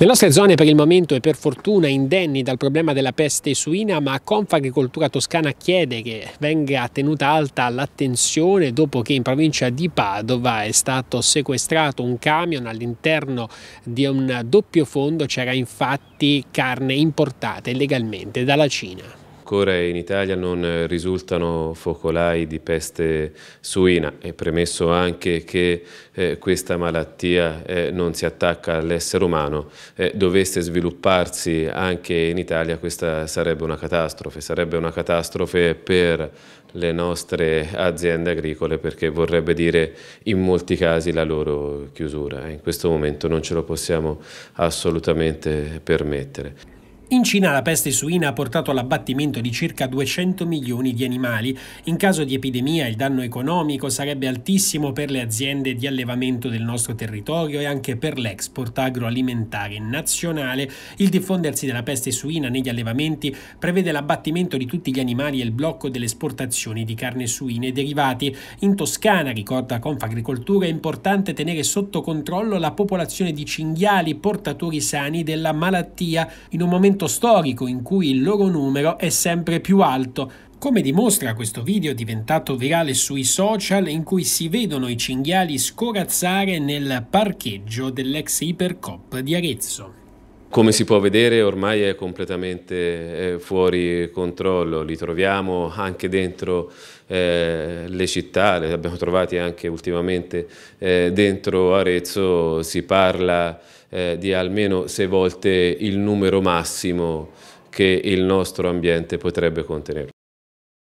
Le nostre zone per il momento e per fortuna indenni dal problema della peste suina, ma Confagricoltura Toscana chiede che venga tenuta alta l'attenzione dopo che in provincia di Padova è stato sequestrato un camion all'interno di un doppio fondo, c'era infatti carne importata illegalmente dalla Cina ancora in Italia non eh, risultano focolai di peste suina. e premesso anche che eh, questa malattia eh, non si attacca all'essere umano. Eh, dovesse svilupparsi anche in Italia questa sarebbe una catastrofe, sarebbe una catastrofe per le nostre aziende agricole perché vorrebbe dire in molti casi la loro chiusura. In questo momento non ce lo possiamo assolutamente permettere. In Cina la peste suina ha portato all'abbattimento di circa 200 milioni di animali. In caso di epidemia il danno economico sarebbe altissimo per le aziende di allevamento del nostro territorio e anche per l'export agroalimentare nazionale. Il diffondersi della peste suina negli allevamenti prevede l'abbattimento di tutti gli animali e il blocco delle esportazioni di carne suina e derivati. In Toscana, ricorda Confagricoltura, è importante tenere sotto controllo la popolazione di cinghiali portatori sani della malattia. In un momento momento storico in cui il loro numero è sempre più alto, come dimostra questo video diventato virale sui social in cui si vedono i cinghiali scorazzare nel parcheggio dell'ex Ipercop di Arezzo. Come si può vedere ormai è completamente eh, fuori controllo, li troviamo anche dentro eh, le città, li abbiamo trovati anche ultimamente eh, dentro Arezzo, si parla di almeno sei volte il numero massimo che il nostro ambiente potrebbe contenere.